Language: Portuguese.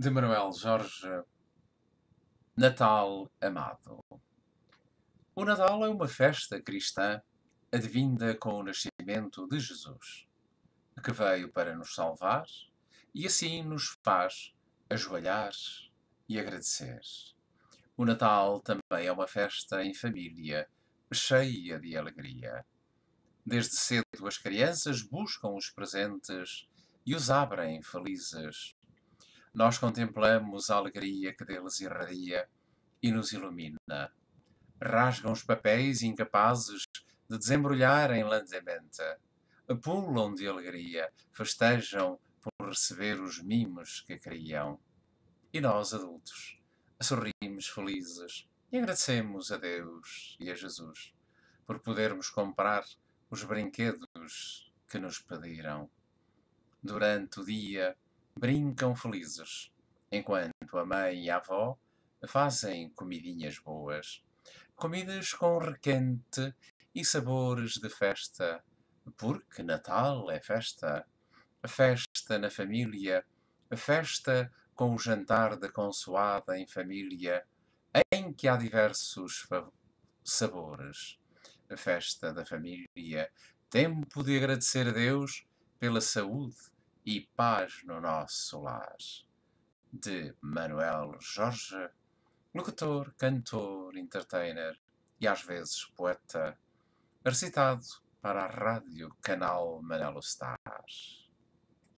de Manuel Jorge Natal Amado. O Natal é uma festa cristã advinda com o nascimento de Jesus, que veio para nos salvar e assim nos faz ajoelhar e agradecer. O Natal também é uma festa em família, cheia de alegria. Desde cedo as crianças buscam os presentes e os abrem felizes nós contemplamos a alegria que deles irradia e nos ilumina. Rasgam os papéis incapazes de desembrulhar em lentamente. Pulam de alegria, festejam por receber os mimos que criam. E nós, adultos, sorrimos felizes e agradecemos a Deus e a Jesus por podermos comprar os brinquedos que nos pediram. Durante o dia, brincam felizes, enquanto a mãe e a avó fazem comidinhas boas, comidas com requinte e sabores de festa, porque Natal é festa, festa na família, festa com o jantar da consoada em família, em que há diversos sabores. Festa da família, tempo de agradecer a Deus pela saúde e Paz no Nosso Lar, de Manuel Jorge, locutor, cantor, entertainer e às vezes poeta, recitado para a Rádio Canal Manelo Stars.